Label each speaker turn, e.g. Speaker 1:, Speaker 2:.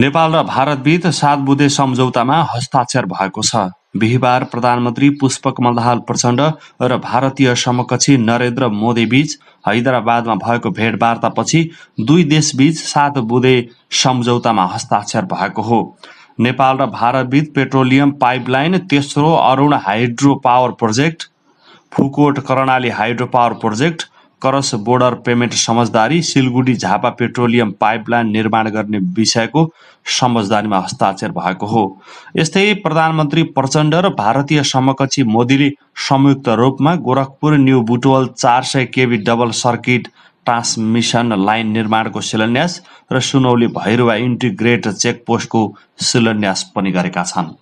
Speaker 1: नेपाल र भारतबीच सात बुधे सम्झौतामा हस्ताक्षर भएको छ बिहिबार प्रधानमन्त्री पुष्पकमल दाहाल प्रचण्ड र भारतीय समकक्षी नरेन्द्र मोदीबीच हैदराबादमा भएको भेटवार्तापछि दुई देशबीच सात बुधे सम्झौतामा हस्ताक्षर भएको हो नेपाल र भारतबीच पेट्रोलियम पाइपलाइन तेस्रो Arun hydro power project Phukot Karnali hydro power project cross border payment समझदारी सिलगढी झापा पेट्रोलियम पाइपलाइन निर्माण गर्ने विषयको समझदारीमा हस्ताक्षर भएको हो यस्तै प्रधानमन्त्री प्रचण्ड र भारतीय समकक्षी मोदीले संयुक्त रूपमा गोरखपुर न्यू बुटवल चार सय KV double circuit transmission line निर्माणको शिलान्यास र सुनौली भैरुवा इन्टिग्रेट चेकपोस्टको शिलान्यास पनि गरेका छन्